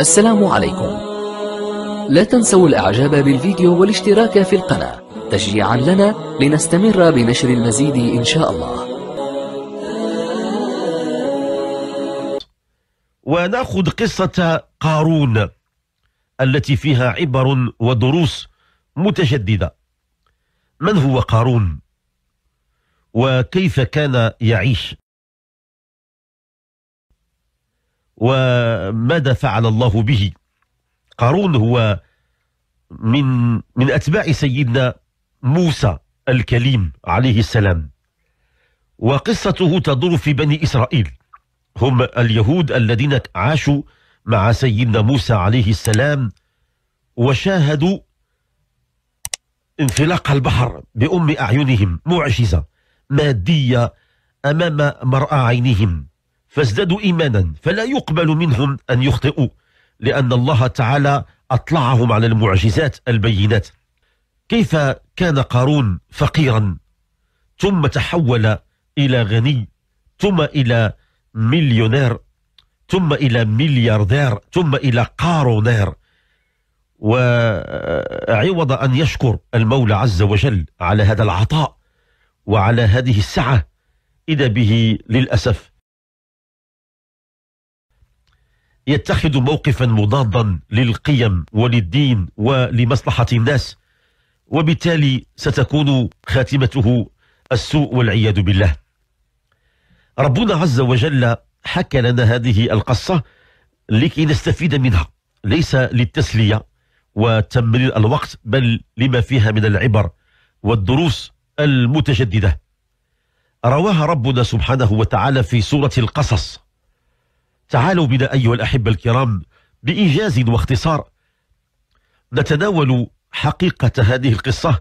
السلام عليكم لا تنسوا الاعجاب بالفيديو والاشتراك في القناة تشجيعا لنا لنستمر بنشر المزيد ان شاء الله ونأخذ قصة قارون التي فيها عبر ودروس متجددة من هو قارون وكيف كان يعيش وماذا فعل الله به قارون هو من من أتباع سيدنا موسى الكليم عليه السلام وقصته تدور في بني إسرائيل هم اليهود الذين عاشوا مع سيدنا موسى عليه السلام وشاهدوا انفلاق البحر بأم أعينهم معجزة مادية أمام مراه عينهم فازدادوا إيمانا فلا يقبل منهم أن يخطئوا لأن الله تعالى أطلعهم على المعجزات البينات كيف كان قارون فقيرا ثم تحول إلى غني ثم إلى مليونير ثم إلى ملياردير ثم إلى قارونير وعوض أن يشكر المولى عز وجل على هذا العطاء وعلى هذه السعة إذا به للأسف يتخذ موقفا مضادا للقيم وللدين ولمصلحة الناس وبالتالي ستكون خاتمته السوء والعياذ بالله ربنا عز وجل حكى لنا هذه القصة لكي نستفيد منها ليس للتسلية وتمرير الوقت بل لما فيها من العبر والدروس المتجددة رواها ربنا سبحانه وتعالى في سورة القصص تعالوا بنا أيها الأحبة الكرام بإيجاز واختصار نتناول حقيقة هذه القصة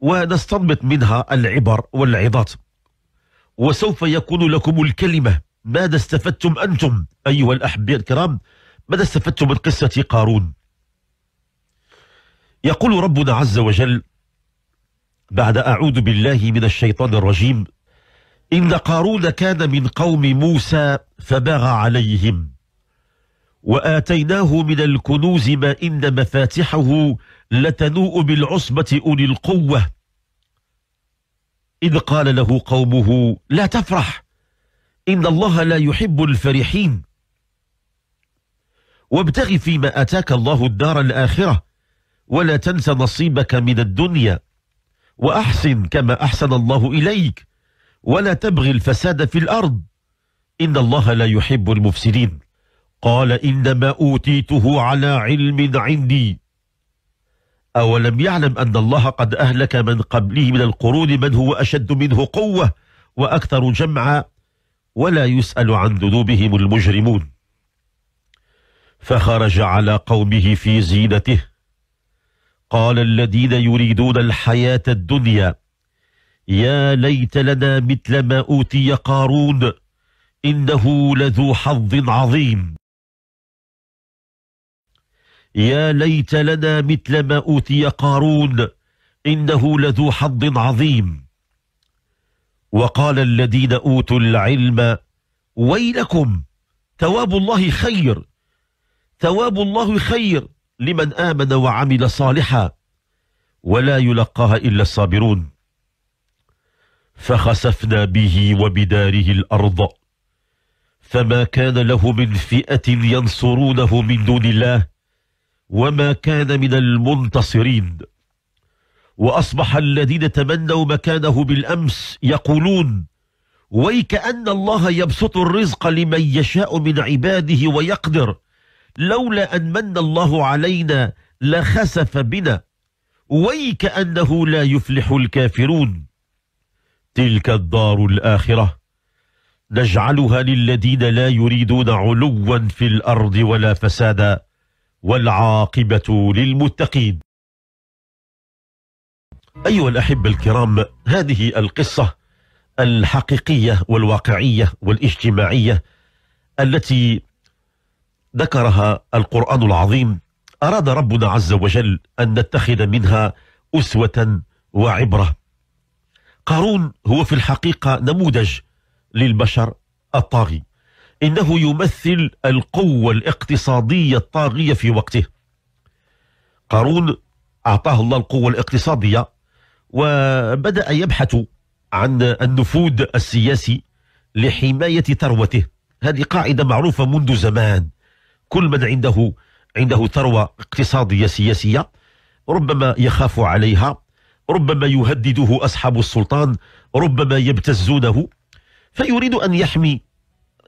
ونستنبط منها العبر والعظات وسوف يكون لكم الكلمة ماذا استفدتم أنتم أيها الأحبة الكرام ماذا استفدتم من قصة قارون يقول ربنا عز وجل بعد أعوذ بالله من الشيطان الرجيم إن قارون كان من قوم موسى فبغى عليهم وآتيناه من الكنوز ما إن مفاتحه لتنوء بالعصبة أولي القوة إذ قال له قومه لا تفرح إن الله لا يحب الفرحين وابتغ فيما آتاك الله الدار الآخرة ولا تنس نصيبك من الدنيا وأحسن كما أحسن الله إليك ولا تبغي الفساد في الأرض إن الله لا يحب المفسدين قال إنما أوتيته على علم عندي أولم يعلم أن الله قد أهلك من قبله من القرون من هو أشد منه قوة وأكثر جمعا ولا يسأل عن ذنوبهم المجرمون فخرج على قومه في زينته قال الذين يريدون الحياة الدنيا يا ليت لنا مثل ما أوتي قارون إنه لذو حظ عظيم يا ليت لنا مثل ما أوتي قارون إنه لذو حظ عظيم وقال الذين أوتوا العلم ويلكم ثواب الله خير ثواب الله خير لمن آمن وعمل صالحا ولا يلقاها إلا الصابرون فخسفنا به وبداره الأرض فما كان له من فئة ينصرونه من دون الله وما كان من المنتصرين وأصبح الذين تمنوا مكانه بالأمس يقولون ويكأن الله يبسط الرزق لمن يشاء من عباده ويقدر لولا أن من الله علينا لخسف بنا ويكأنه لا يفلح الكافرون تلك الدار الآخرة نجعلها للذين لا يريدون علوا في الأرض ولا فسادا والعاقبة للمتقين أيها الأحبة الكرام هذه القصة الحقيقية والواقعية والاجتماعية التي ذكرها القرآن العظيم أراد ربنا عز وجل أن نتخذ منها أسوة وعبرة قارون هو في الحقيقة نموذج للبشر الطاغي إنه يمثل القوة الاقتصادية الطاغية في وقته قارون أعطاه الله القوة الاقتصادية وبدأ يبحث عن النفوذ السياسي لحماية ثروته هذه قاعدة معروفة منذ زمان كل من عنده عنده ثروة اقتصادية سياسية ربما يخاف عليها ربما يهدده أصحاب السلطان ربما يبتزونه فيريد أن يحمي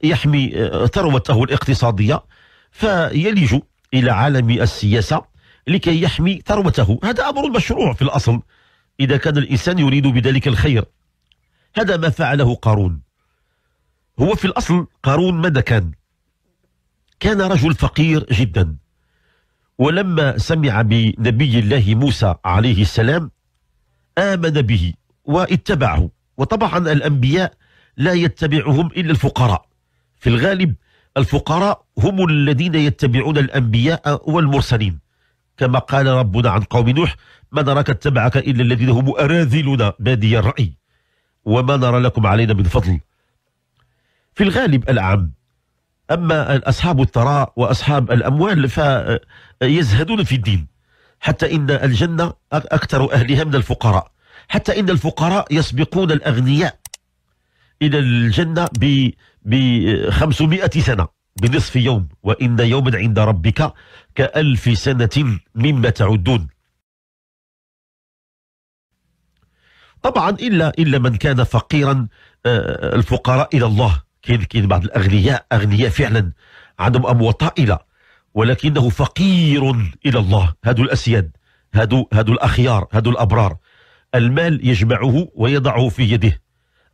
يحمي آه، ثروته الاقتصادية فيلج إلى عالم السياسة لكي يحمي ثروته هذا أمر مشروع في الأصل إذا كان الإنسان يريد بذلك الخير هذا ما فعله قارون هو في الأصل قارون ماذا كان كان رجل فقير جدا ولما سمع بنبي الله موسى عليه السلام آمن به واتبعه وطبعا الأنبياء لا يتبعهم إلا الفقراء في الغالب الفقراء هم الذين يتبعون الأنبياء والمرسلين كما قال ربنا عن قوم نوح ما نراك اتبعك إلا الذين هم أراذلنا بادي الرأي وما نرى لكم علينا من فضل في الغالب الأعم أما أصحاب الثراء وأصحاب الأموال فيزهدون في الدين حتى إن الجنة أكثر أهلها من الفقراء حتى إن الفقراء يسبقون الأغنياء إلى الجنة ب ب 500 سنة بنصف يوم وإن يوما عند ربك كألف سنة مما تعدون طبعا إلا إلا من كان فقيرا آه، الفقراء إلى الله كاين كاين بعض الأغنياء أغنياء فعلا عندهم أموال طائلة ولكنه فقير إلى الله هذو الأسياد هذو الأخيار هذو الأبرار المال يجمعه ويضعه في يده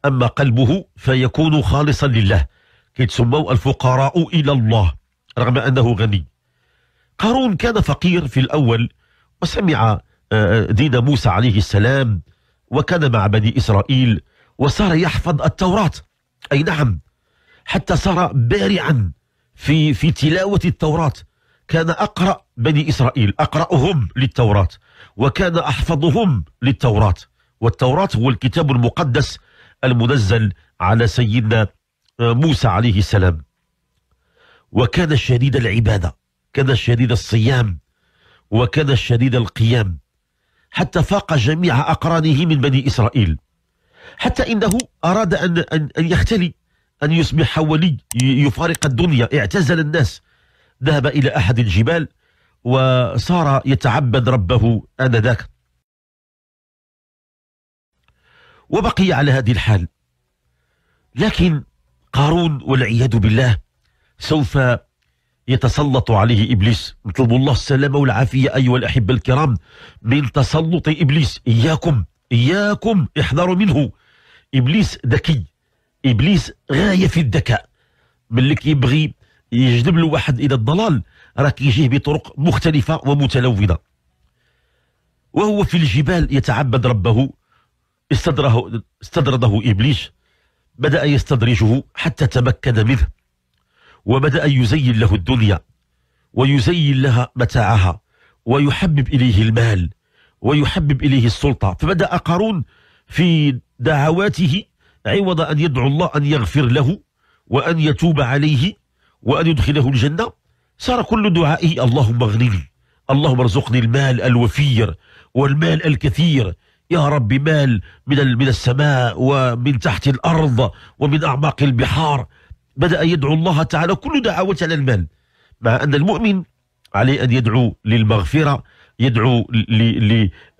أما قلبه فيكون خالصا لله كيتسموا الفقراء إلى الله رغم أنه غني قارون كان فقير في الأول وسمع آه، دين موسى عليه السلام وكان مع بني إسرائيل وصار يحفظ التوراة أي نعم حتى صار بارعا في في تلاوة التوراة كان أقرأ بني إسرائيل أقرأهم للتوراة وكان أحفظهم للتوراة والتوراة هو الكتاب المقدس المنزل على سيدنا آه، موسى عليه السلام وكان شديد العبادة كان شديد الصيام وكان شديد القيام حتى فاق جميع أقرانه من بني إسرائيل حتى إنه أراد أن, أن, أن يختلي أن يصبح ولي يفارق الدنيا اعتزل الناس ذهب إلى أحد الجبال وصار يتعبد ربه آنذاك وبقي على هذه الحال لكن قارون والعياذ بالله سوف يتسلط عليه إبليس نطلب الله السلامة والعافية أيها الأحبة الكرام من تسلط إبليس إياكم إياكم احذروا منه إبليس ذكي ابليس غايه في الذكاء ملي كيبغي يجذب الواحد الى الضلال راه كيجيه بطرق مختلفه ومتلونه وهو في الجبال يتعبد ربه استدره استدرده ابليس بدا يستدرجه حتى تمكن منه وبدا يزين له الدنيا ويزين لها متاعها ويحبب اليه المال ويحبب اليه السلطه فبدا قارون في دعواته عوض أن يدعو الله أن يغفر له وأن يتوب عليه وأن يدخله الجنة صار كل دعائه اللهم اغنني اللهم ارزقني المال الوفير والمال الكثير يا رب مال من من السماء ومن تحت الأرض ومن أعماق البحار بدأ يدعو الله تعالى كل دعوة على المال مع أن المؤمن عليه أن يدعو للمغفرة يدعو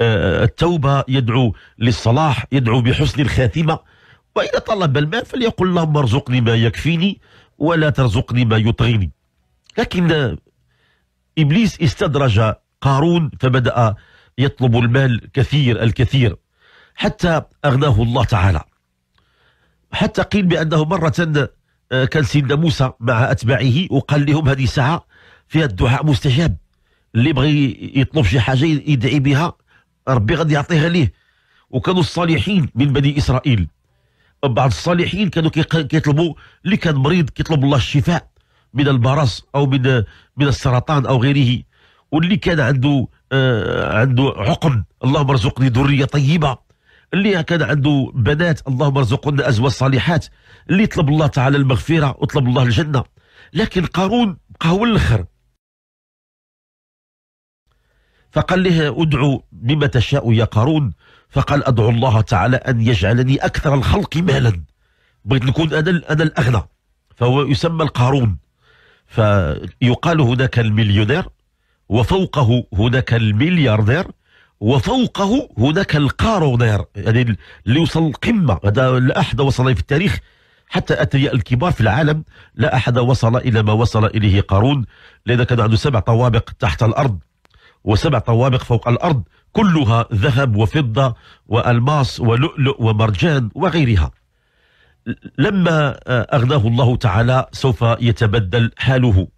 للتوبة آه، يدعو للصلاح يدعو بحسن الخاتمة وإذا طلب المال فليقل اللهم ارزقني ما يكفيني ولا ترزقني ما يطغيني لكن إبليس استدرج قارون فبدأ يطلب المال كثير الكثير حتى أغناه الله تعالى حتى قيل بأنه مرة آه، كان سيدنا موسى مع أتباعه وقال لهم هذه الساعة فيها الدعاء مستجاب اللي يبغي يطلب شي حاجة يدعي بها ربي غادي يعطيها ليه وكانوا الصالحين من بني إسرائيل بعض الصالحين كانوا كيطلبوا اللي كان مريض كيطلب الله الشفاء من البرص او من من السرطان او غيره واللي كان عنده آه عنده عقم اللهم ارزقني ذريه طيبه اللي كان عنده بنات اللهم ارزقنا ازواج صالحات اللي طلب الله تعالى المغفره وطلب الله الجنه لكن قارون بقى هو الاخر فقال له ادعو بما تشاء يا قارون فقال أدعو الله تعالى أن يجعلني أكثر الخلق مالا بغيت نكون أنا, أنا الأغنى فهو يسمى القارون فيقال هناك المليونير وفوقه هناك الملياردير وفوقه هناك القارونير يعني اللي وصل القمة هذا لا أحد وصل في التاريخ حتى أثرياء الكبار في العالم لا أحد وصل إلى ما وصل إليه قارون لأن كان عنده سبع طوابق تحت الأرض وسبع طوابق فوق الأرض كلها ذهب وفضة وألماس ولؤلؤ ومرجان وغيرها لما أغناه الله تعالى سوف يتبدل حاله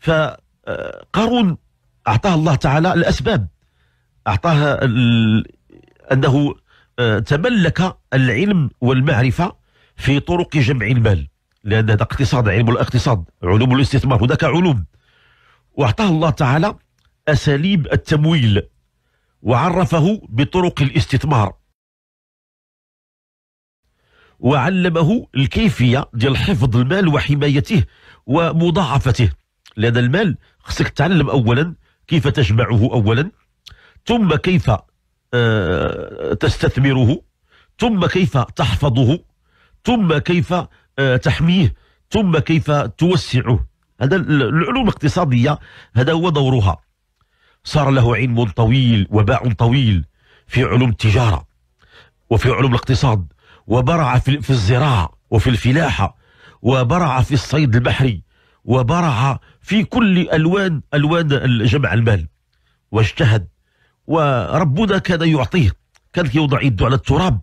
فقارون أعطاه الله تعالى الأسباب أعطاه أنه آه، تملك العلم والمعرفة في طرق جمع المال لأن هذا اقتصاد علم الاقتصاد علوم الاستثمار هناك علوم وأعطاه الله تعالى أساليب التمويل وعرفه بطرق الاستثمار وعلمه الكيفية ديال حفظ المال وحمايته ومضاعفته لأن المال خصك تعلم أولا كيف تجمعه أولا ثم كيف آه، تستثمره ثم كيف تحفظه ثم كيف آه، تحميه ثم كيف توسعه هذا العلوم الاقتصادية هذا هو دورها صار له علم طويل وباع طويل في علوم التجارة وفي علوم الاقتصاد وبرع في, الزراعة وفي الفلاحة وبرع في الصيد البحري وبرع في كل ألوان ألوان جمع المال واجتهد وربنا كان يعطيه كان يوضع يده على التراب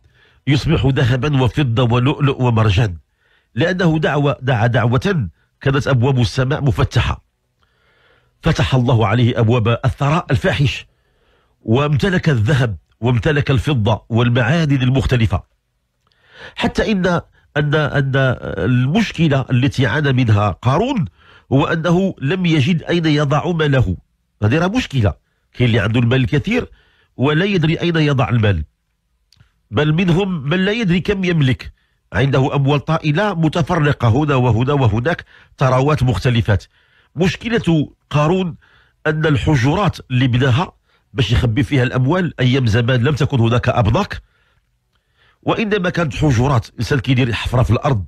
يصبح ذهبا وفضة ولؤلؤ ومرجان لأنه دعوة دعا دعوة كانت أبواب السماء مفتحة فتح الله عليه أبواب الثراء الفاحش وامتلك الذهب وامتلك الفضة والمعادن المختلفة حتى إن أن أن المشكلة التي عانى منها قارون هو أنه لم يجد أين يضع ماله هذه راه مشكلة كاين اللي عنده المال الكثير ولا يدري أين يضع المال بل منهم من لا يدري كم يملك عنده أموال طائلة متفرقة هنا وهنا وهناك ثروات مختلفات مشكلة قارون أن الحجرات اللي بناها باش يخبي فيها الأموال أيام زمان لم تكن هناك أبناك وإنما كانت حجرات الإنسان كيدير حفرة في الأرض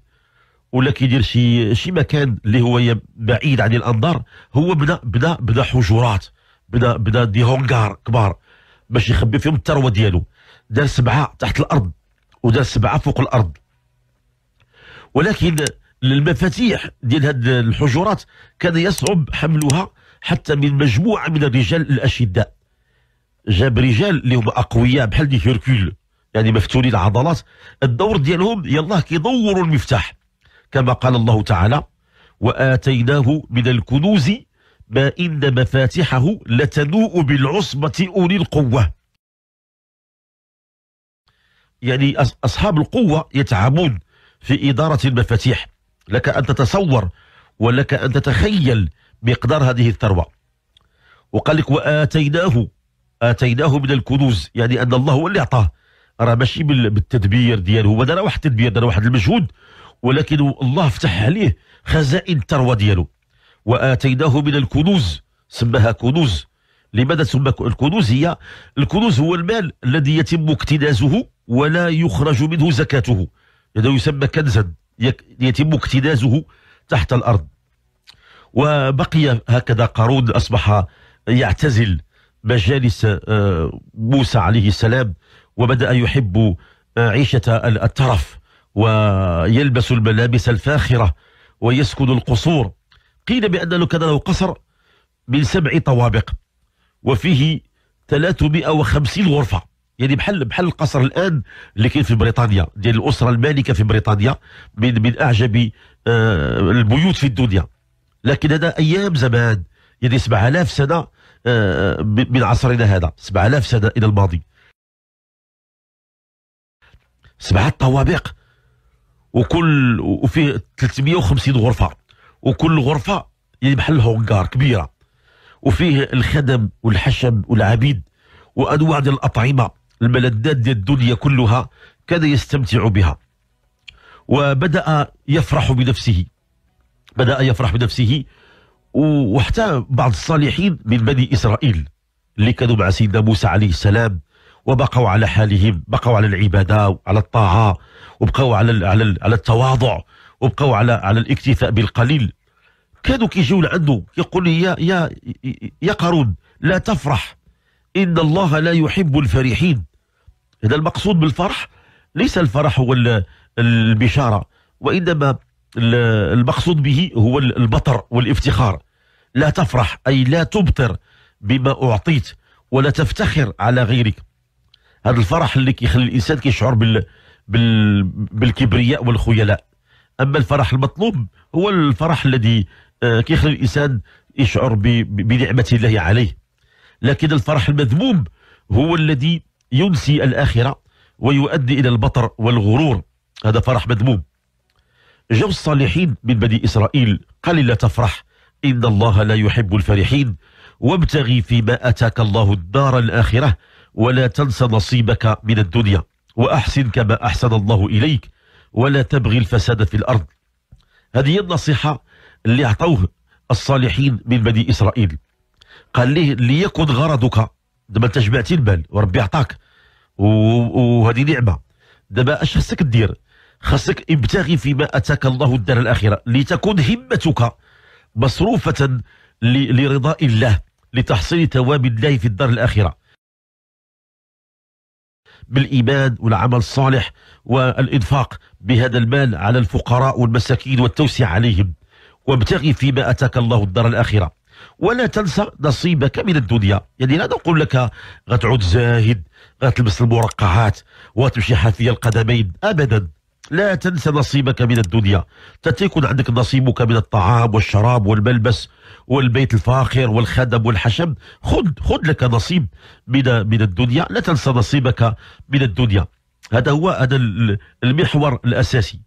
ولا كيدير شي شي مكان اللي هو بعيد عن الأنظار هو بدا بدا بدا حجرات بدا بدا دي هونغار كبار باش يخبي فيهم الثروة ديالو دار سبعة تحت الأرض ودار سبعة فوق الأرض ولكن للمفاتيح ديال هاد الحجرات كان يصعب حملها حتى من مجموعه من الرجال الاشداء جاب رجال اللي هما اقوياء بحال دي هيركول يعني مفتولين العضلات الدور ديالهم يلاه كيدوروا المفتاح كما قال الله تعالى واتيناه من الكنوز ما ان مفاتحه لتنوء بالعصبه اولي القوه يعني اصحاب القوه يتعبون في اداره المفاتيح لك أن تتصور ولك أن تتخيل مقدار هذه الثروة وقال لك وآتيناه آتيناه من الكنوز يعني أن الله هو اللي أعطاه راه ماشي بالتدبير دياله هو دار واحد التدبير دار واحد المجهود ولكن الله فتح عليه خزائن الثروة ديالو وآتيناه من الكنوز سماها كنوز لماذا تسمى الكنوز هي الكنوز هو المال الذي يتم اكتنازه ولا يخرج منه زكاته هذا يعني يسمى كنزا يتم اكتنازه تحت الأرض وبقي هكذا قارون أصبح يعتزل مجالس آه، موسى عليه السلام وبدأ يحب آه، عيشة الترف ويلبس الملابس الفاخرة ويسكن القصور قيل بأن كان له قصر من سبع طوابق وفيه 350 غرفة يعني بحال بحال القصر الان اللي كاين في بريطانيا ديال الاسره المالكه في بريطانيا من من اعجب آه، البيوت في الدنيا لكن هذا ايام زمان يعني 7000 سنه آه، من عصرنا هذا 7000 سنه الى الماضي سبعه طوابق وكل وفيه 350 غرفه وكل غرفه يعني بحال هونغار كبيره وفيه الخدم والحشم والعبيد وانواع ديال الاطعمه الملذات ديال الدنيا كلها كان يستمتع بها وبدأ يفرح بنفسه بدأ يفرح بنفسه وحتى بعض الصالحين من بني إسرائيل اللي كانوا مع سيدنا موسى عليه السلام وبقوا على حالهم بقوا على العبادة وعلى الطاعة وبقوا على على على التواضع وبقوا على على الاكتفاء بالقليل كانوا كيجيو لعنده يقول لي يا يا يا قارون لا تفرح إن الله لا يحب الفرحين هذا المقصود بالفرح ليس الفرح هو البشارة وإنما المقصود به هو البطر والافتخار لا تفرح أي لا تبطر بما أعطيت ولا تفتخر على غيرك هذا الفرح اللي كيخلي الإنسان كيشعر بال... بال... بالكبرياء والخيلاء أما الفرح المطلوب هو الفرح الذي آه، كيخلي الإنسان يشعر ب... بنعمة الله عليه لكن الفرح المذموم هو الذي ينسي الآخرة ويؤدي إلى البطر والغرور هذا فرح مذموم جو الصالحين من بني إسرائيل قل لا تفرح إن الله لا يحب الفرحين وابتغي فيما أتاك الله الدار الآخرة ولا تنس نصيبك من الدنيا وأحسن كما أحسن الله إليك ولا تبغي الفساد في الأرض هذه هي النصيحة اللي أعطوه الصالحين من بني إسرائيل قال له ليكن غرضك دابا انت جمعتي البال وربي عطاك وهذه لعبه دابا اش خصك دير خصك ابتغي فيما اتاك الله الدار الاخره لتكون همتك مصروفه لرضاء الله لتحصيل ثواب الله في الدار الاخره بالايمان والعمل الصالح والانفاق بهذا المال على الفقراء والمساكين والتوسع عليهم وابتغي فيما اتاك الله الدار الاخره ولا تنسى نصيبك من الدنيا يعني لا نقول لك غتعود زاهد غتلبس المرقعات وتمشي حافي القدمين أبدا لا تنسى نصيبك من الدنيا تتكون عندك نصيبك من الطعام والشراب والملبس والبيت الفاخر والخدم والحشم خذ خذ لك نصيب من من الدنيا لا تنسى نصيبك من الدنيا هذا هو هذا المحور الاساسي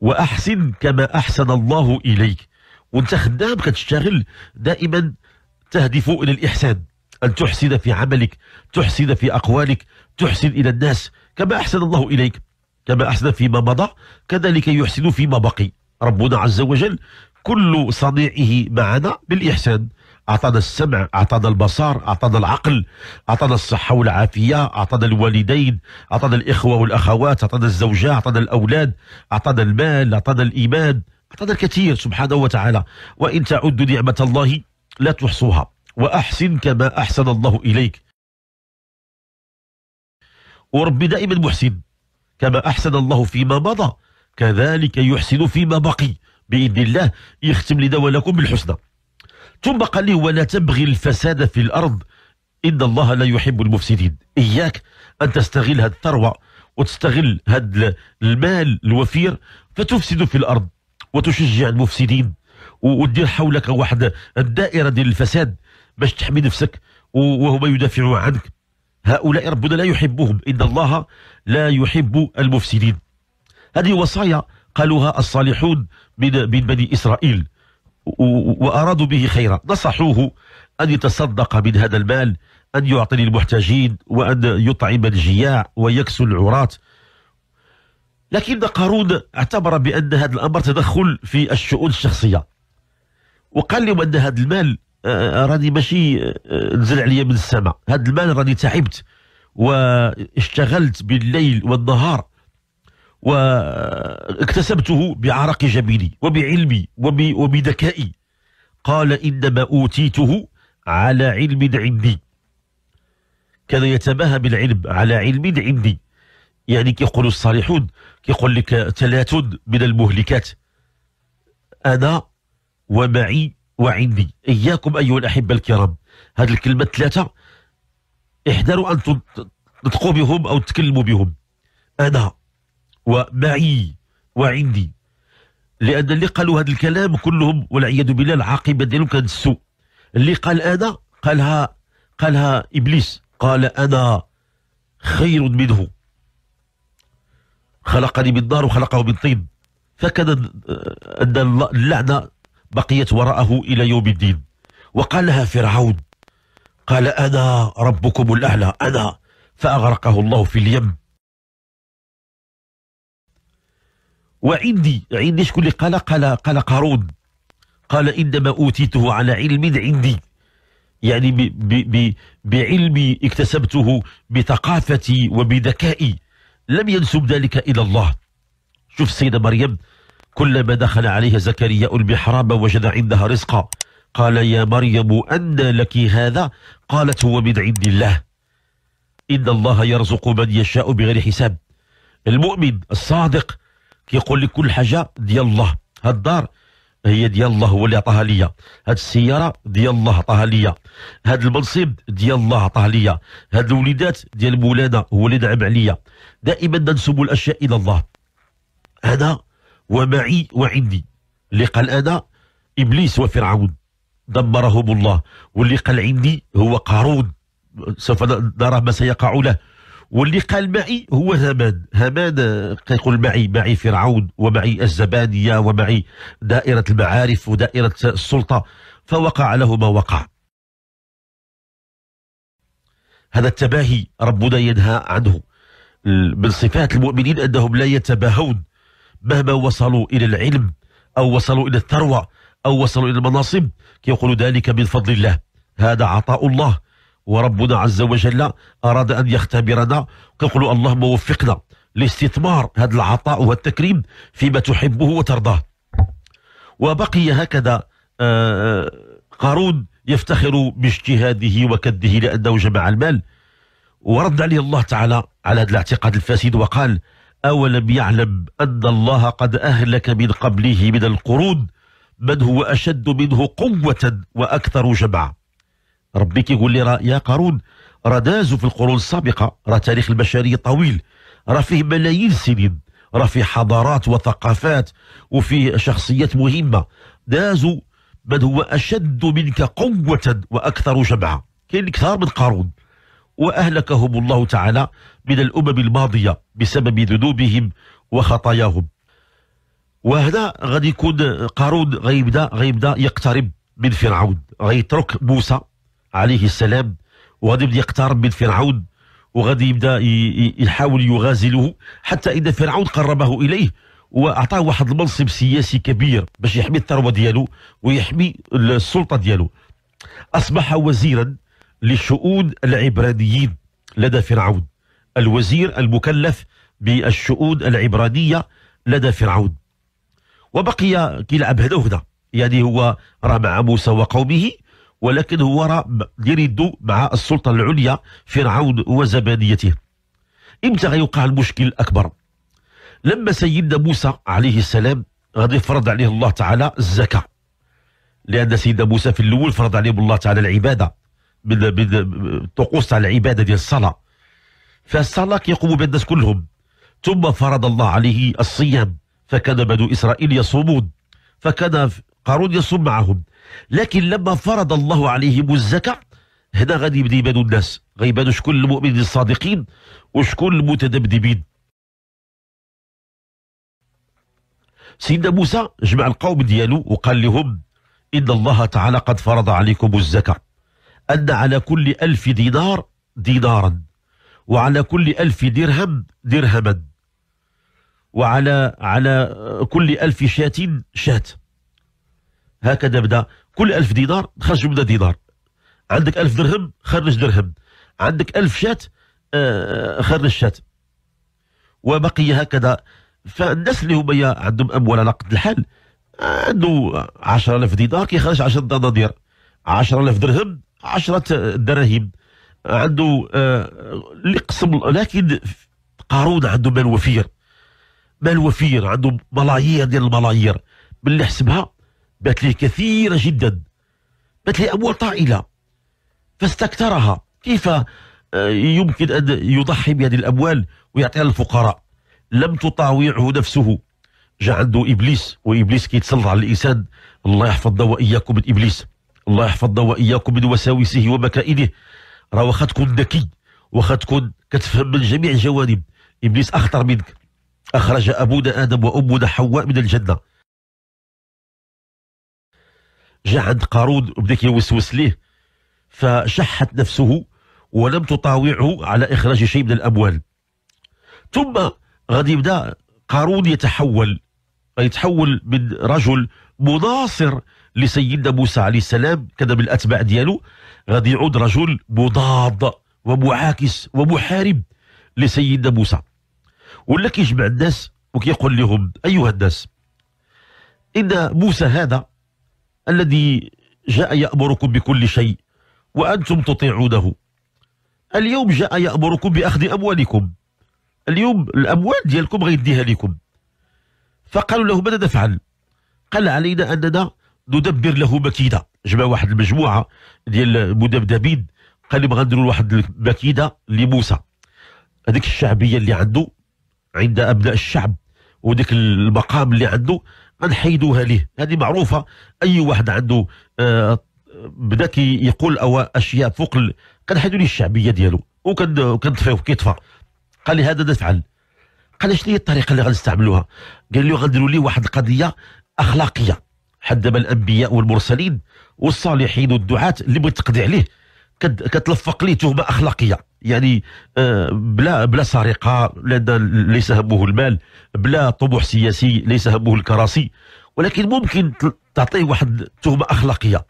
واحسن كما احسن الله اليك وانت خدام كتشتغل دائما تهدف الى الاحسان ان تحسن في عملك تحسن في اقوالك تحسن الى الناس كما احسن الله اليك كما احسن فيما مضى كذلك يحسن فيما بقي ربنا عز وجل كل صنيعه معنا بالاحسان اعطانا السمع اعطانا البصر اعطانا العقل اعطانا الصحه والعافيه اعطانا الوالدين اعطانا الاخوه والاخوات اعطانا الزوجه اعطانا الاولاد اعطانا المال اعطانا الايمان هذا الكثير سبحانه وتعالى وإن تعدوا نعمة الله لا تحصوها وأحسن كما أحسن الله إليك وربي دائما محسن كما أحسن الله فيما مضى كذلك يحسن فيما بقي بإذن الله يختم لنا ولكم بالحسنى ثم قال لي ولا تبغي الفساد في الأرض إن الله لا يحب المفسدين إياك أن تستغل هذه الثروة وتستغل هذا المال الوفير فتفسد في الأرض وتشجع المفسدين وتدير حولك واحد الدائره ديال الفساد باش تحمي نفسك وهما يدافعوا عنك هؤلاء ربنا لا يحبهم ان الله لا يحب المفسدين هذه وصايا قالوها الصالحون من من بني اسرائيل وارادوا به خيرا نصحوه ان يتصدق من هذا المال ان يعطي للمحتاجين وان يطعم الجياع ويكسو العراة لكن قارون اعتبر بأن هذا الأمر تدخل في الشؤون الشخصية وقال لهم أن هذا المال آه، آه، راني ماشي آه، نزل عليا من السماء هذا المال راني تعبت واشتغلت بالليل والنهار واكتسبته بعرق جبيني وبعلمي وبذكائي قال إنما أوتيته على علم عندي كان يتباهى بالعلم على علم عندي يعني كيقولوا الصالحون كيقول لك تلاتد من المهلكات انا ومعي وعندي اياكم ايها الاحبه الكرام هذه الكلمه ثلاثه احذروا ان تنطقوا بهم او تكلموا بهم انا ومعي وعندي لان اللي قالوا هذا الكلام كلهم والعياذ بالله العاقبه ديالهم كانت السوء اللي قال انا قالها قالها ابليس قال انا خير منه خلقني من وخلقه من طين فكان أن اللعنة بقيت وراءه إلى يوم الدين وقال لها فرعون قال أنا ربكم الأعلى أنا فأغرقه الله في اليم وعندي عندي شكون اللي قال قال قال قارون قال إنما أوتيته على علم عندي يعني ب ب ب بعلمي اكتسبته بثقافتي وبذكائي لم ينسب ذلك إلى الله شوف السيدة مريم كلما دخل عليها زكريا المحراب وجد عندها رزقا قال يا مريم أن لك هذا قالت هو من عند الله إن الله يرزق من يشاء بغير حساب المؤمن الصادق كيقول لك كل حاجة ديال الله هالدار الدار هي ديال الله هو اللي عطاها ليا هاد السيارة ديال الله عطاها ليا هاد المنصب ديال الله عطاها ليا هاد الوليدات ديال مولانا هو اللي دعم عليا دائما ننسب الأشياء إلى الله أنا ومعي وعندي اللي قال أنا إبليس وفرعون دمرهم الله واللي قال عندي هو قارون سوف نرى ما سيقع له واللي قال معي هو هامان هامان يقول معي معي فرعون ومعي الزبانية ومعي دائرة المعارف ودائرة السلطة فوقع له ما وقع هذا التباهي ربنا ينهى عنه من صفات المؤمنين أنهم لا يتباهون مهما وصلوا إلى العلم أو وصلوا إلى الثروة أو وصلوا إلى المناصب كيقولوا ذلك من فضل الله هذا عطاء الله وربنا عز وجل أراد أن يختبرنا كيقول اللهم وفقنا لاستثمار هذا العطاء والتكريم فيما تحبه وترضاه وبقي هكذا آه، آه، قارون يفتخر باجتهاده وكده لأنه جمع المال ورد عليه الله تعالى على هذا الاعتقاد الفاسد وقال أولم يعلم أن الله قد أهلك من قبله من القرود من هو أشد منه قوة وأكثر جمعا ربي كيقول لي راه يا قارون راه دازوا في القرون السابقة راه تاريخ البشرية طويل راه فيه ملايين السنين راه فيه حضارات وثقافات وفيه شخصيات مهمة دازوا من هو أشد منك قوة وأكثر جمعا كاين كثار من قارون وأهلكهم الله تعالى من الأمم الماضية بسبب ذنوبهم وخطاياهم وهنا غادي يكون قارون غيبدا غيبدا يقترب من فرعون غيترك موسى عليه السلام وغادي يبدا يقترب من فرعون وغادي يبدا يحاول يغازله حتى ان فرعون قربه اليه واعطاه واحد المنصب سياسي كبير باش يحمي الثروه ديالو ويحمي السلطه ديالو اصبح وزيرا للشؤود العبراديين لدى فرعون الوزير المكلف بالشؤون العبرانية لدى فرعون وبقي كيلعب هنا وهنا يعني هو راه مع موسى وقومه ولكن هو راه يرد مع السلطة العليا فرعون وزبانيته امتى غيوقع المشكل الأكبر لما سيدنا موسى عليه السلام غادي يفرض عليه الله تعالى الزكاة لأن سيدنا موسى في الأول فرض عليهم الله تعالى العبادة بالطقوس تاع العباده ديال الصلاه فالصلاه كيقوموا بها الناس كلهم ثم فرض الله عليه الصيام فكان بنو اسرائيل يصومون فكان قارون يصوم معهم لكن لما فرض الله عليهم الزكاه هنا غادي يبدا يبانوا الناس غيبانوا شكون المؤمنين الصادقين وشكون المتذبذبين سيدنا موسى جمع القوم ديالو وقال لهم ان الله تعالى قد فرض عليكم الزكاه أن على كل ألف دينار دينارا وعلى كل ألف درهم درهما وعلى على كل ألف شاة شاة هكذا بدأ كل ألف دينار خرج منه دينار عندك ألف درهم خرج درهم عندك ألف شاة آه، خرج شاة وبقي هكذا فالناس اللي هما عندهم أموال على قد الحال آه، عنده 10000 دينار كيخرج 10 دنانير 10000 درهم عشرة دراهم عنده آه، اللي قسم لكن قارون عنده مال وفير مال وفير عنده ملايير ديال الملايير باللي حسبها بات ليه كثيرة جدا بات ليه أموال طائلة فاستكثرها كيف آه، يمكن أن يضحي بهذه الأموال ويعطيها للفقراء لم تطاوعه نفسه جا عنده إبليس وإبليس كيتسلط على الإنسان الله يحفظنا وإياكم من إبليس الله يحفظنا واياكم من وساوسه ومكائده راه واخا تكون ذكي واخا تكون كتفهم من جميع الجوانب ابليس اخطر منك اخرج ابونا ادم وامنا حواء من الجنه جاء عند قارون وبدا كيوسوس ليه فشحت نفسه ولم تطاوعه على اخراج شيء من الاموال ثم غادي يبدا قارون يتحول يتحول من رجل مناصر لسيدنا موسى عليه السلام كذا من الاتباع ديالو غادي يعود رجل مضاد ومعاكس ومحارب لسيدنا موسى ولا كيجمع الناس وكيقول لهم ايها الناس ان موسى هذا الذي جاء يامركم بكل شيء وانتم تطيعونه اليوم جاء يامركم باخذ اموالكم اليوم الاموال ديالكم غيديها لكم فقالوا له ماذا نفعل قال علينا اننا ندبر له مكيده جمع واحد المجموعه ديال مدبدبين قال لي بغا نديروا واحد المكيده لموسى هذيك الشعبيه اللي عنده عند ابناء الشعب وديك المقام اللي عنده غنحيدوها ليه هذه معروفه اي واحد عنده آه بدا يقول او اشياء فوق ال... كنحيدوا ليه الشعبيه ديالو وكنطفيوه كيطفى قال لي هذا نفعل قال لي شنو هي الطريقه اللي غنستعملوها قال لي غنديروا ليه واحد القضيه اخلاقيه حدب الانبياء والمرسلين والصالحين والدعاة اللي بغيت تقضي عليه كتلفق ليه تهمه اخلاقيه يعني آه، بلا بلا سرقه ليس همه المال بلا طموح سياسي ليس همه الكراسي ولكن ممكن تعطيه واحد تهمه اخلاقيه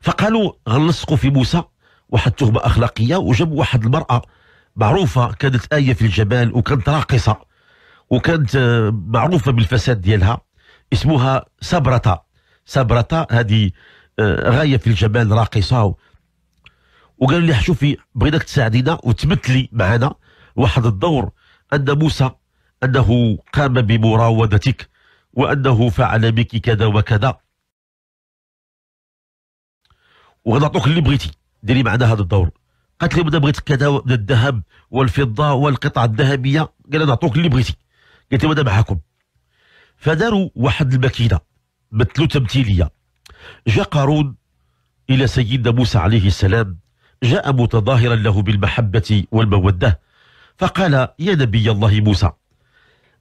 فقالوا غنلصقوا في موسى واحد تهمه اخلاقيه وجابوا واحد المراه معروفه كانت ايه في الجبال وكانت راقصه وكانت آه، معروفه بالفساد ديالها اسمها سبرة سبرتا هذه آه، غايه في الجمال راقصه وقالوا لي شوفي بغيناك تساعدينا وتمثلي معنا واحد الدور ان موسى انه قام بمراودتك وانه فعل بك كذا وكذا وغنعطوك اللي بغيتي ديري معنا هذا الدور قالت لي انا بغيت كذا من الذهب والفضه والقطع الذهبيه قال نعطوك اللي بغيتي قالت لي انا معكم فداروا واحد الماكينه بتلو تمثيلية جاء قارون إلى سيدنا موسى عليه السلام جاء متظاهرا له بالمحبة والمودة فقال يا نبي الله موسى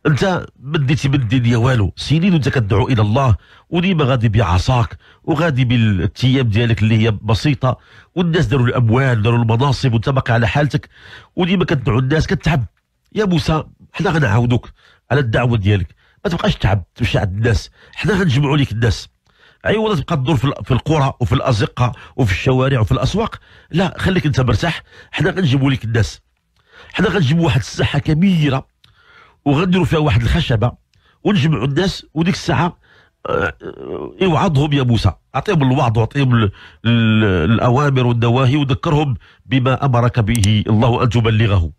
انت بديتي من الدنيا والو سنين وانت كتدعو الى الله وديما غادي بعصاك وغادي بالتياب ديالك اللي هي بسيطه والناس داروا الاموال داروا المناصب وانت بقى على حالتك وديما كتدعو الناس كتعب يا موسى حنا غنعاودوك على الدعوه ديالك ما تبقاش تعب تمشي عند الناس حنا غنجمعوا لك الناس والله تبقى تدور في القرى وفي الازقه وفي الشوارع وفي الاسواق لا خليك انت مرتاح حنا غنجيبوا لك الناس حنا غنجيبوا واحد الساحه كبيره وغنديروا فيها واحد الخشبه ونجمعوا الناس وديك الساعه اوعظهم آه، آه، يا موسى اعطيهم الوعظ واعطيهم الاوامر والنواهي وذكرهم بما امرك به الله ان تبلغه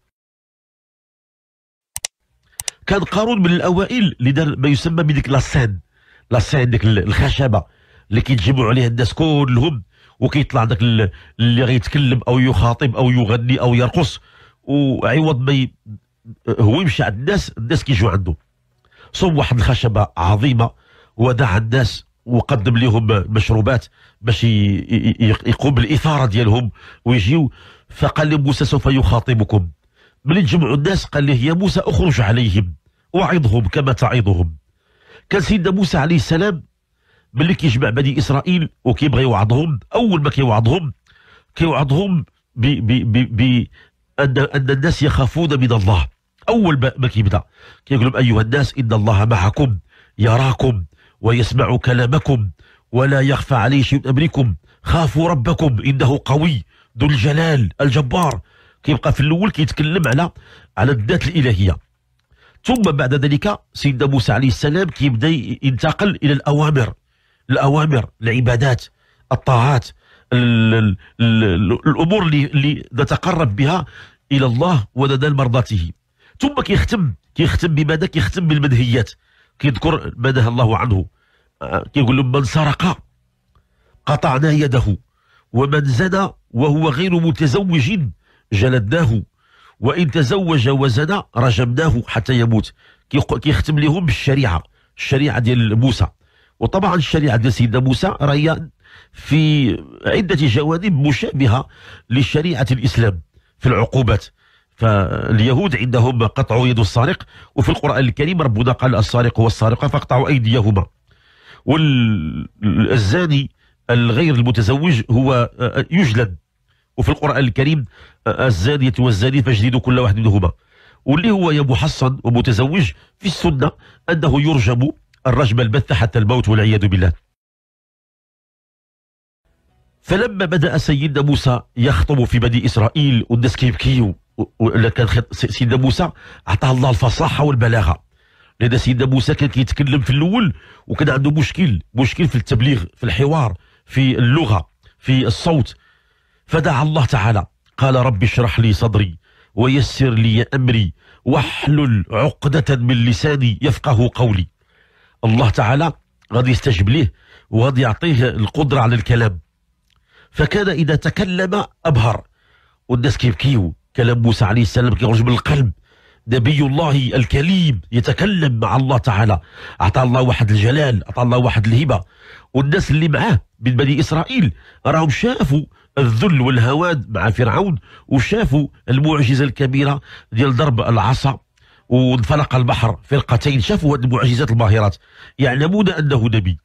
كان قارون من الاوائل اللي دار ما يسمى بديك لاسين لاسين ديك الخشبه اللي كيتجمعوا عليها الناس كلهم وكيطلع داك اللي غيتكلم او يخاطب او يغني او يرقص وعوض ما هو يمشي عند الناس الناس كيجوا عنده صوب واحد الخشبه عظيمه ودعا الناس وقدم لهم مشروبات باش يقوم بالاثاره ديالهم ويجيو فقال لموسى سوف يخاطبكم بلي تجمعوا الناس قال له يا موسى اخرج عليهم وعظهم كما تعظهم كان سيدنا موسى عليه السلام ملي كيجمع بني اسرائيل وكيبغي يوعظهم اول ما كيوعظهم كيوعظهم ب ب ب ب ان ان الناس يخافون من الله اول ما كيبدا كيقول لهم ايها الناس ان الله معكم يراكم ويسمع كلامكم ولا يخفى عليه شيء من امركم خافوا ربكم انه قوي ذو الجلال الجبار كيبقى في الاول كيتكلم على على الذات الالهيه ثم بعد ذلك سيدنا موسى عليه السلام كيبدا ينتقل الى الاوامر الاوامر العبادات الطاعات الامور اللي اللي نتقرب بها الى الله وننال مرضاته ثم كيختم كيختم بماذا كيختم بالمنهيات كيذكر ما نهى الله عنه آه، كيقول لهم من سرق قطعنا يده ومن زنى وهو غير متزوج جلدناه وإن تزوج وزنا رجمناه حتى يموت كيختم لهم بالشريعة الشريعة ديال موسى وطبعا الشريعة ديال سيدنا موسى راهي في عدة جوانب مشابهة لشريعة الإسلام في العقوبات فاليهود عندهم قطع يد السارق وفي القرآن الكريم ربنا قال السارق والسارقة فاقطعوا أيديهما والزاني الغير المتزوج هو يجلد وفي القرآن الكريم آه، الزانية والزاني فاجلدوا كل واحد منهما واللي هو يا محصن ومتزوج في السنة أنه يرجم الرجم البث حتى الموت والعياذ بالله فلما بدأ سيدنا موسى يخطب في بني إسرائيل والناس كيبكيو كان سيدنا موسى أعطاه الله الفصاحة والبلاغة لأن سيدنا موسى كان كيتكلم في الأول وكان عنده مشكل مشكل في التبليغ في الحوار في اللغة في الصوت فدعا الله تعالى قال رب اشرح لي صدري ويسر لي أمري واحلل عقدة من لساني يفقه قولي الله تعالى غادي يستجب ليه وغادي يعطيه القدرة على الكلام فكان إذا تكلم أبهر والناس كيبكيو كلام موسى عليه السلام كيخرج من القلب نبي الله الكليم يتكلم مع الله تعالى أعطى الله واحد الجلال أعطى الله واحد الهبة والناس اللي معاه من بني إسرائيل راهم شافوا الذل والهواد مع فرعون وشافوا المعجزه الكبيره ديال ضرب العصا وانفلق البحر فرقتين شافوا هذه المعجزات الباهرات يعلمون يعني انه نبي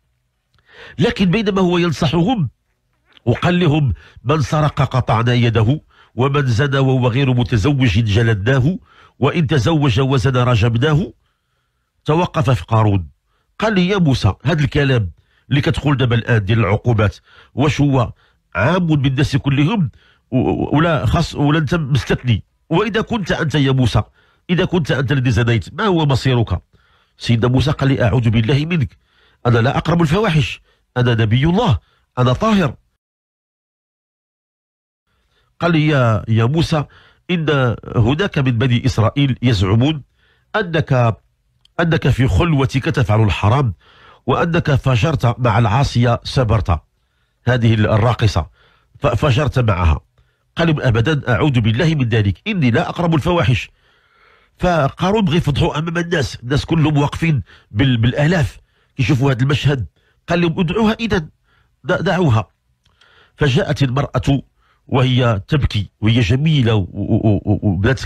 لكن بينما هو ينصحهم وقال لهم من سرق قطعنا يده ومن زنى وهو غير متزوج جلدناه وإن تزوج وزنى رجمناه توقف في قارون قال لي يا موسى هذا الكلام اللي كتقول دابا الآن ديال العقوبات واش هو عام بالناس كلهم ولا خاص ولا انت مستثني واذا كنت انت يا موسى اذا كنت انت الذي زنيت ما هو مصيرك سيدنا موسى قال لي اعوذ بالله منك انا لا اقرب الفواحش انا نبي الله انا طاهر قال لي يا يا موسى ان هناك من بني اسرائيل يزعمون انك انك في خلوتك تفعل الحرام وانك فجرت مع العاصيه سبرت هذه الراقصة ففجرت معها قال أبدا أعوذ بالله من ذلك إني لا أقرب الفواحش فقارون بغي يفضحوا أمام الناس الناس كلهم واقفين بالآلاف يشوفوا هذا المشهد قال لهم ادعوها إذا دعوها فجاءت المرأة وهي تبكي وهي جميلة وبدات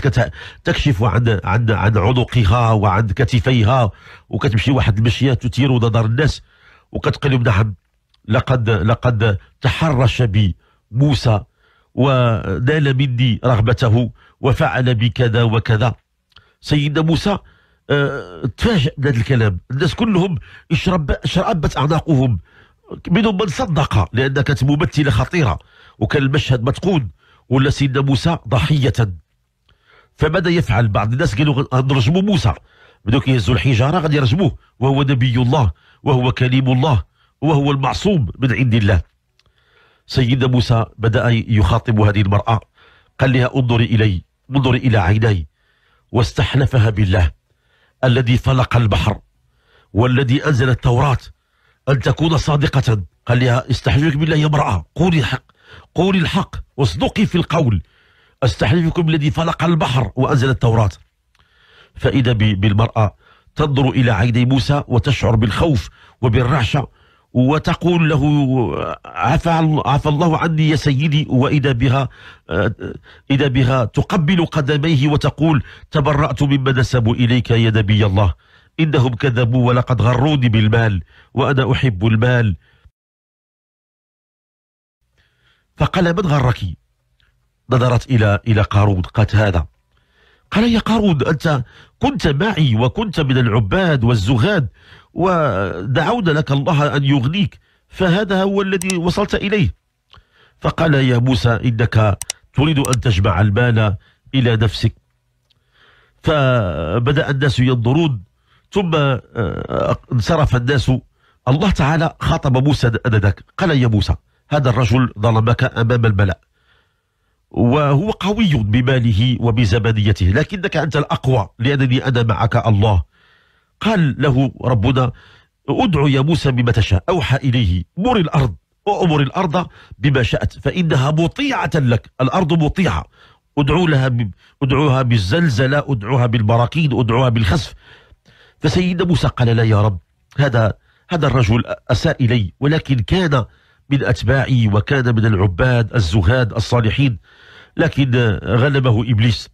تكشف عن عن عن عنقها وعن كتفيها وكتمشي واحد المشيات تثير نظر الناس وكتقول لهم نعم لقد لقد تحرش بي موسى ودال مني رغبته وفعل بي كذا وكذا سيدنا موسى تفاجئ آه، تفاجأ من هذا الكلام الناس كلهم اشرب اشربت أعناقهم منهم من صدق لأنها كانت ممثلة خطيرة وكان المشهد متقون ولا سيدنا موسى ضحية فماذا يفعل بعض الناس قالوا غنرجموا موسى بدوك كيهزوا الحجارة غادي يرجموه وهو نبي الله وهو كليم الله وهو المعصوم من عند الله سيدنا موسى بدأ يخاطب هذه المرأة قال لها انظري إلي انظري إلى عيني واستحلفها بالله الذي فلق البحر والذي أنزل التوراة أن تكون صادقة قال لها استحلفك بالله يا امرأة قولي الحق قولي الحق واصدقي في القول استحلفكم الذي فلق البحر وأنزل التوراة فإذا بالمرأة تنظر إلى عيني موسى وتشعر بالخوف وبالرعشة وتقول له عفى عفى الله عني يا سيدي واذا بها آه، اذا بها تقبل قدميه وتقول تبرأت مما نسبوا اليك يا نبي الله انهم كذبوا ولقد غروني بالمال وانا احب المال فقال من غرك نظرت الى الى قارون قالت هذا قال يا قارون انت كنت معي وكنت من العباد والزهاد ودعوت لك الله أن يغنيك فهذا هو الذي وصلت إليه فقال يا موسى إنك تريد أن تجمع المال إلى نفسك فبدأ الناس ينظرون ثم آه، آه، انصرف الناس الله تعالى خاطب موسى أنذاك قال يا موسى هذا الرجل ظلمك أمام الملأ وهو قوي بماله وبزبانيته لكنك أنت الأقوى لأنني أنا معك الله قال له ربنا ادعو يا موسى بما تشاء أوحى إليه مر الأرض وامر الأرض بما شاءت فإنها مطيعة لك الأرض مطيعة ادعو لها ب... ادعوها بالزلزلة ادعوها بالبراكين ادعوها بالخسف فسيدنا موسى قال لا يا رب هذا هذا الرجل أساء إلي ولكن كان من أتباعي وكان من العباد الزهاد الصالحين لكن غلبه إبليس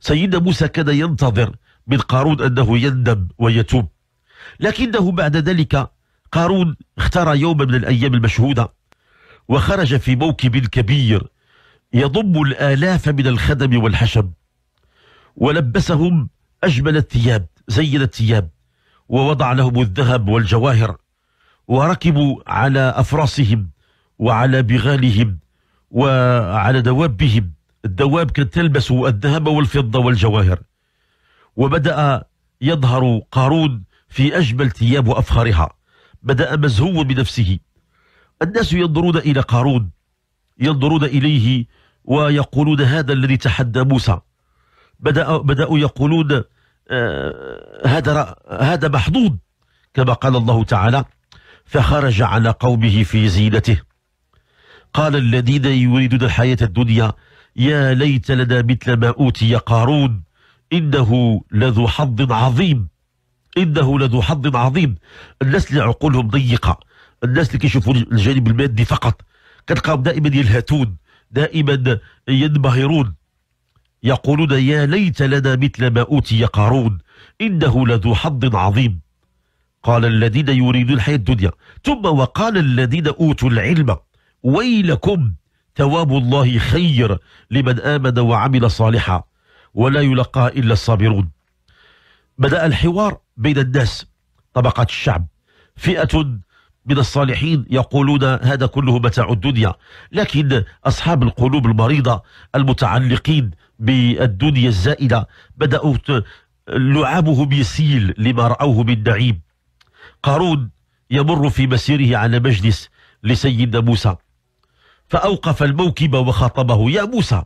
سيدنا موسى كان ينتظر من قارون أنه يندم ويتوب لكنه بعد ذلك قارون اختار يوما من الأيام المشهودة وخرج في موكب كبير يضم الآلاف من الخدم والحشم ولبسهم أجمل الثياب زين الثياب ووضع لهم الذهب والجواهر وركبوا على أفراسهم وعلى بغالهم وعلى دوابهم الدواب كانت تلبس الذهب والفضة والجواهر وبدأ يظهر قارود في أجمل ثياب وأفخرها بدأ مزهو بنفسه الناس ينظرون إلى قارود ينظرون إليه ويقولون هذا الذي تحدى موسى بدأ بدأوا يقولون آه، هذا هذا محظوظ كما قال الله تعالى فخرج على قومه في زينته قال الذين يريدون الحياة الدنيا يا ليت لنا مثل ما أوتي قارون إنه لذو حظ عظيم إنه لذو حظ عظيم الناس اللي عقولهم ضيقة الناس اللي كيشوفوا الجانب المادي فقط كتلقاهم دائما يلهتون دائما ينبهرون يقولون يا ليت لنا مثل ما أوتي قارون إنه لذو حظ عظيم قال الذين يريدون الحياة الدنيا ثم وقال الذين أوتوا العلم ويلكم ثواب الله خير لمن آمن وعمل صالحا ولا يلقى إلا الصابرون بدأ الحوار بين الناس طبقة الشعب فئة من الصالحين يقولون هذا كله متاع الدنيا لكن أصحاب القلوب المريضة المتعلقين بالدنيا الزائدة بدأوا لعابهم يسيل لما رأوه من نعيم قارون يمر في مسيره على مجلس لسيدنا موسى فأوقف الموكب وخاطبه يا موسى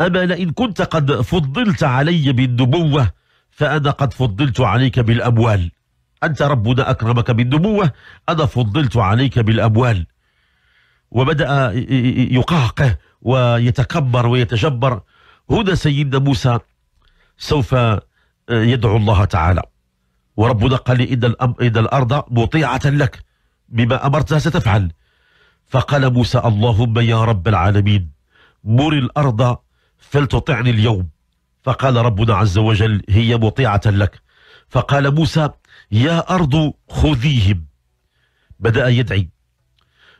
أما لئن كنت قد فضلت علي بالنبوة فأنا قد فضلت عليك بالأموال أنت ربنا أكرمك بالنبوة أنا فضلت عليك بالأموال وبدأ يقهقه ويتكبر ويتجبر هنا سيدنا موسى سوف يدعو الله تعالى وربنا قال إن, إن الأرض مطيعة لك بما أمرتها ستفعل فقال موسى اللهم يا رب العالمين مر الأرض فلتطعني اليوم فقال ربنا عز وجل هي مطيعة لك فقال موسى يا أرض خذيهم بدأ يدعي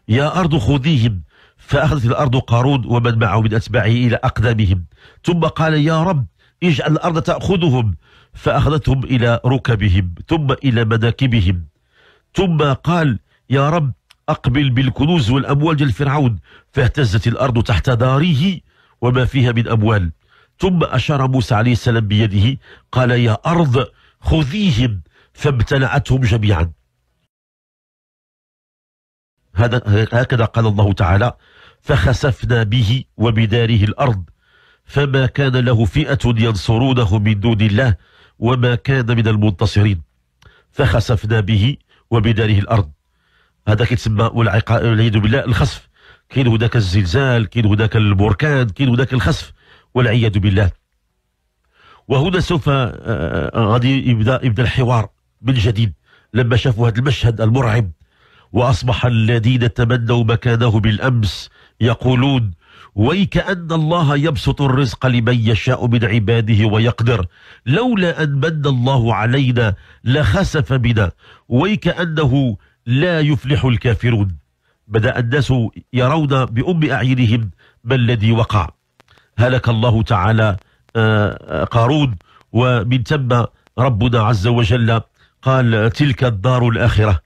يا أرض خذيهم فأخذت الأرض قارون ومن معه من أتباعه إلى أقدامهم ثم قال يا رب اجعل الأرض تأخذهم فأخذتهم إلى ركبهم ثم إلى مناكبهم ثم قال يا رب أقبل بالكنوز والأموال ديال فرعون فاهتزت الأرض تحت داره وما فيها من أموال ثم أشار موسى عليه السلام بيده قال يا أرض خذيهم فابتلعتهم جميعا هذا هكذا قال الله تعالى فخسفنا به وبداره الأرض فما كان له فئة ينصرونه من دون الله وما كان من المنتصرين فخسفنا به وبداره الأرض هذا كيتسمى والعقاء والعياذ بالله الخسف كاين هداك الزلزال كاين هداك البركان كاين هداك الخسف والعياذ بالله وهنا سوف آه، آه، آه، غادي يبدا يبدا الحوار من جديد لما شافوا هذا المشهد المرعب واصبح الذين تمنوا مكانه بالامس يقولون ويكأن الله يبسط الرزق لمن يشاء من عباده ويقدر لولا أن من الله علينا لخسف بنا ويكأنه لا يفلح الكافرون بدأ الناس يرون بأم أعينهم ما الذي وقع هلك الله تعالى آه، آه، قارون ومن ثم ربنا عز وجل قال تلك الدار الآخرة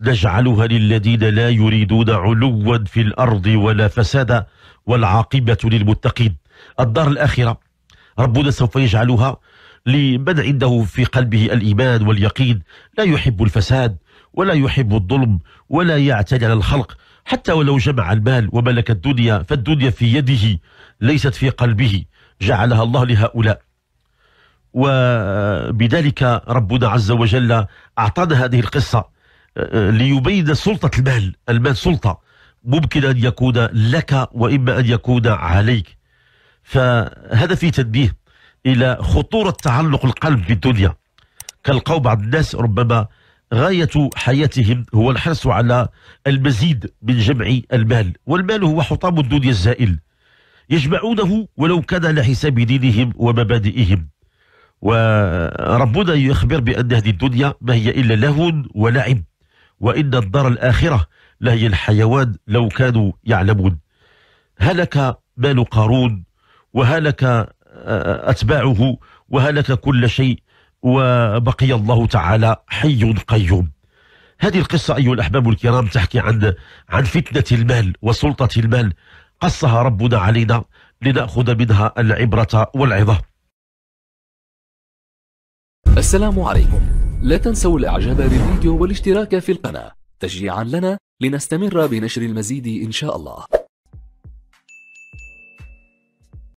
نجعلها للذين لا يريدون علوا في الأرض ولا فسادا والعاقبة للمتقين الدار الآخرة ربنا سوف يجعلها لمن عنده في قلبه الإيمان واليقين لا يحب الفساد ولا يحب الظلم ولا يعتدي على الخلق حتى ولو جمع المال وملك الدنيا فالدنيا في يده ليست في قلبه جعلها الله لهؤلاء وبذلك ربنا عز وجل أعطانا هذه القصة آه، آه، ليبين سلطة المال المال سلطة ممكن أن يكون لك وإما أن يكون عليك فهذا في تنبيه إلى خطورة تعلق القلب بالدنيا كالقوم بعض الناس ربما غاية حياتهم هو الحرص على المزيد من جمع المال والمال هو حطام الدنيا الزائل يجمعونه ولو كان على حساب دينهم ومبادئهم وربنا يخبر بأن هذه الدنيا ما هي إلا لهو ولعب وإن الدار الآخرة لهي الحيوان لو كانوا يعلمون هلك مال قارون وهلك آه، آه، أتباعه وهلك كل شيء وبقي الله تعالى حي قيوم هذه القصة أيها الأحباب الكرام تحكي عن عن فتنة المال وسلطة المال قصها ربنا علينا لنأخذ منها العبرة والعظة السلام عليكم لا تنسوا الإعجاب بالفيديو والاشتراك في القناة تشجيعا لنا لنستمر بنشر المزيد إن شاء الله